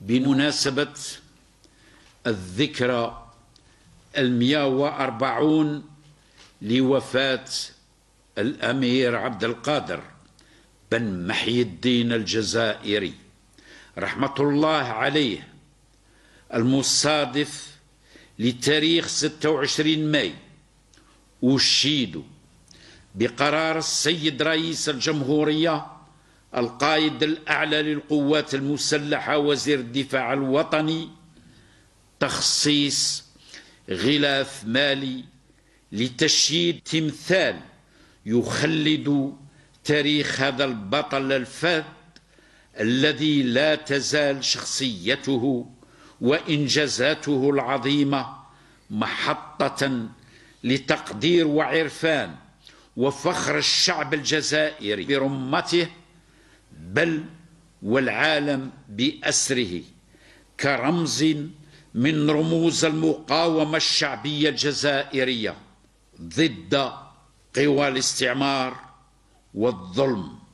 بمناسبة الذكرى المئة وأربعون لوفاة الأمير عبد القادر بن محي الدين الجزائري رحمة الله عليه المصادف لتاريخ 26 ماي أشيد بقرار السيد رئيس الجمهورية القائد الأعلى للقوات المسلحة وزير الدفاع الوطني تخصيص غلاف مالي لتشييد تمثال يخلد تاريخ هذا البطل الفذ الذي لا تزال شخصيته وإنجازاته العظيمة محطة لتقدير وعرفان وفخر الشعب الجزائري برمته بل والعالم بأسره كرمز من رموز المقاومة الشعبية الجزائرية ضد قوى الاستعمار والظلم